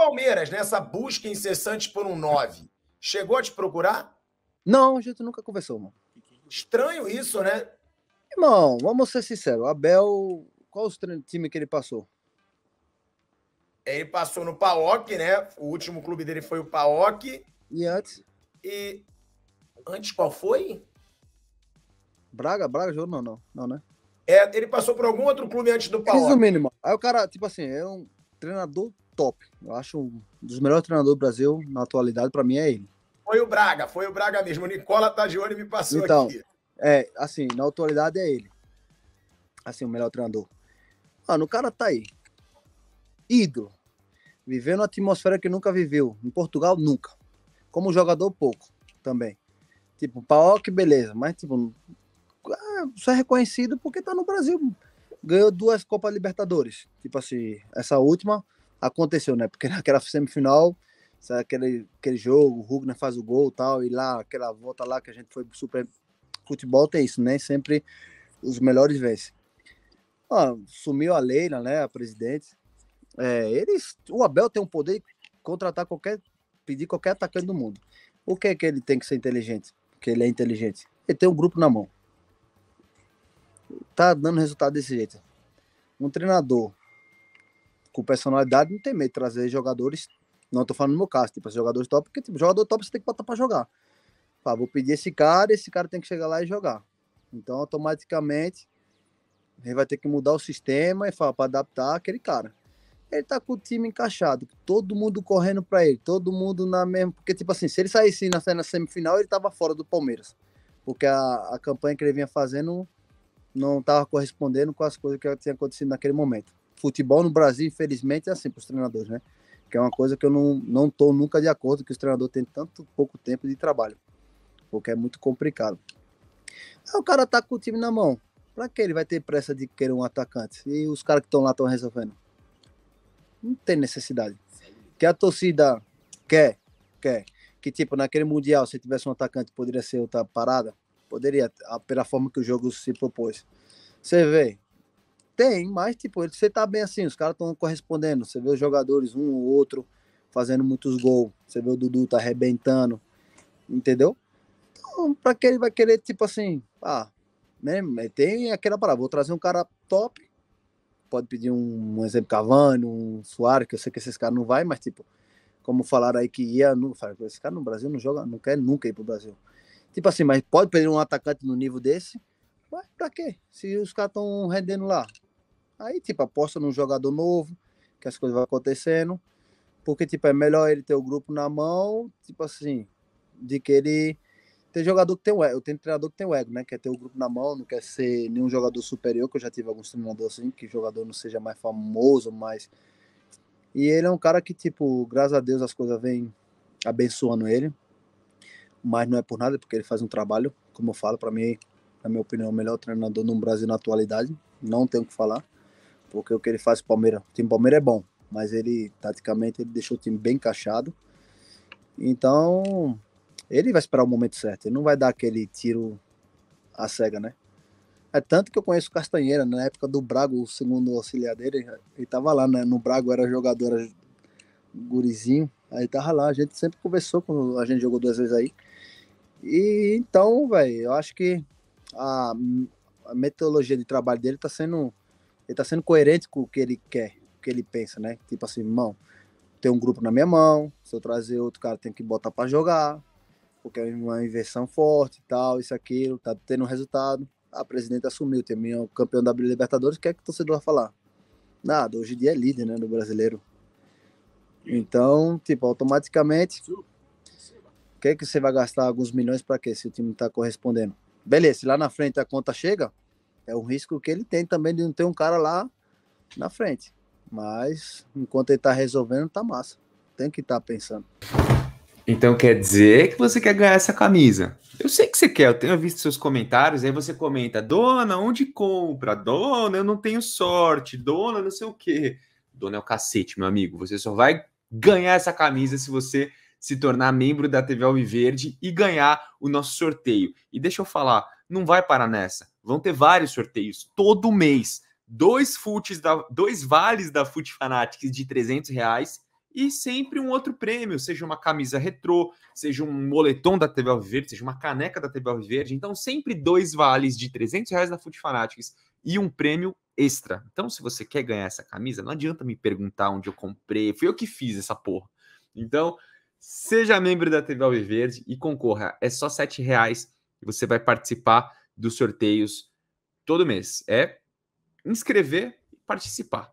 Palmeiras, nessa né? busca incessante por um 9, chegou a te procurar? Não, a gente nunca conversou, mano. Estranho isso, né? Irmão, vamos ser sinceros. Abel, qual o time que ele passou? É, ele passou no PAOC, né? O último clube dele foi o PAOC. E antes? E antes qual foi? Braga, Braga jogou não, não, não, né? É, ele passou por algum outro clube antes do PAOC. Resumindo, mano. Aí o cara, tipo assim, é um treinador top. Eu acho um dos melhores treinadores do Brasil na atualidade, para mim é ele. Foi o Braga, foi o Braga mesmo. O Nicola Tagione me passou então, aqui. É, assim, na atualidade é ele. Assim, o melhor treinador. Mano, o cara tá aí. Ídolo. Vivendo uma atmosfera que nunca viveu. Em Portugal, nunca. Como jogador, pouco também. Tipo, Paok, beleza. Mas, tipo, é, só é reconhecido porque tá no Brasil ganhou duas Copas Libertadores. Tipo assim, essa última aconteceu, né? Porque naquela semifinal, sabe, aquele, aquele jogo, o Rugner faz o gol e tal, e lá, aquela volta lá que a gente foi super. Futebol tem isso, né? Sempre os melhores vencem. Ah, sumiu a Leila, né? A presidente. É, eles, o Abel tem um poder de contratar qualquer, pedir qualquer atacante do mundo. O que é que ele tem que ser inteligente? Porque ele é inteligente. Ele tem um grupo na mão tá dando resultado desse jeito. Um treinador com personalidade não tem medo de trazer jogadores. Não tô falando no meu caso, tipo, jogadores top, porque tipo, jogador top você tem que botar pra jogar. Pá, vou pedir esse cara, esse cara tem que chegar lá e jogar. Então, automaticamente, ele vai ter que mudar o sistema e falar para adaptar aquele cara. Ele tá com o time encaixado, todo mundo correndo para ele, todo mundo na mesma. Porque, tipo assim, se ele saísse na, na semifinal, ele tava fora do Palmeiras. Porque a, a campanha que ele vinha fazendo não estava correspondendo com as coisas que tinha acontecido naquele momento. Futebol no Brasil, infelizmente, é assim para os treinadores, né? Que é uma coisa que eu não não estou nunca de acordo que os treinadores têm tanto pouco tempo de trabalho, porque é muito complicado. Aí o cara tá com o time na mão. Para que ele vai ter pressa de querer um atacante? E os caras que estão lá estão resolvendo. Não tem necessidade. Que a torcida quer, quer. Que tipo, naquele Mundial, se tivesse um atacante, poderia ser outra parada. Poderia, pela forma que o jogo se propôs. Você vê, tem, mas tipo, você tá bem assim, os caras estão correspondendo. Você vê os jogadores, um ou outro, fazendo muitos gols. Você vê o Dudu tá arrebentando, entendeu? Então, pra que ele vai querer, tipo assim, ah, né, tem aquela parada, vou trazer um cara top, pode pedir um, um exemplo Cavani, um Suárez, que eu sei que esses caras não vai, mas tipo, como falaram aí que ia, não, esse cara no Brasil não joga, não quer nunca ir pro Brasil. Tipo assim, mas pode perder um atacante no nível desse? Mas pra quê? Se os caras estão rendendo lá. Aí, tipo, aposta num jogador novo, que as coisas vão acontecendo. Porque, tipo, é melhor ele ter o grupo na mão, tipo assim, de que ele. Tem jogador que tem o ego, tem treinador que tem o ego, né? Quer ter o grupo na mão, não quer ser nenhum jogador superior, que eu já tive alguns treinadores assim, que jogador não seja mais famoso, mas. E ele é um cara que, tipo, graças a Deus as coisas vêm abençoando ele mas não é por nada, porque ele faz um trabalho, como eu falo, para mim, na minha opinião, o melhor treinador no Brasil na atualidade. Não tenho o que falar, porque o que ele faz o Palmeiras, o time Palmeiras é bom, mas ele, taticamente, ele deixou o time bem encaixado. Então, ele vai esperar o momento certo, ele não vai dar aquele tiro à cega, né? É tanto que eu conheço Castanheira, na época do Braga, o segundo auxiliar dele, ele estava lá, né? No Braga era jogador, era gurizinho, aí tava lá, a gente sempre conversou quando a gente jogou duas vezes aí. E então, velho, eu acho que a, a metodologia de trabalho dele tá sendo ele tá sendo coerente com o que ele quer, o que ele pensa, né? Tipo assim, irmão, tem um grupo na minha mão, se eu trazer outro cara, tem que botar para jogar, porque é uma inversão forte e tal, isso aquilo, tá tendo um resultado. A presidente assumiu, tem campeão da Libertadores, o que é que o torcedor vai falar? Nada, hoje em dia é líder, né, do brasileiro. Então, tipo, automaticamente, o que, é que você vai gastar alguns milhões para quê? Se o time não está correspondendo. Beleza, se lá na frente a conta chega, é um risco que ele tem também de não ter um cara lá na frente. Mas enquanto ele tá resolvendo, tá massa. Tem que estar tá pensando. Então quer dizer que você quer ganhar essa camisa. Eu sei que você quer, eu tenho visto seus comentários, aí você comenta, dona, onde compra? Dona, eu não tenho sorte, dona, não sei o quê. Dona é o cacete, meu amigo. Você só vai ganhar essa camisa se você se tornar membro da TV Alviverde e ganhar o nosso sorteio. E deixa eu falar, não vai parar nessa. Vão ter vários sorteios todo mês. Dois futes da, dois vales da Fute Fanatics de 300 reais e sempre um outro prêmio, seja uma camisa retrô, seja um moletom da TV Alviverde, seja uma caneca da TV Alviverde. Então, sempre dois vales de 300 reais na Fute Fanatics e um prêmio extra. Então, se você quer ganhar essa camisa, não adianta me perguntar onde eu comprei, fui eu que fiz essa porra. Então, seja membro da TV Alviverde e concorra. É só R$ reais e você vai participar dos sorteios todo mês. É inscrever e participar.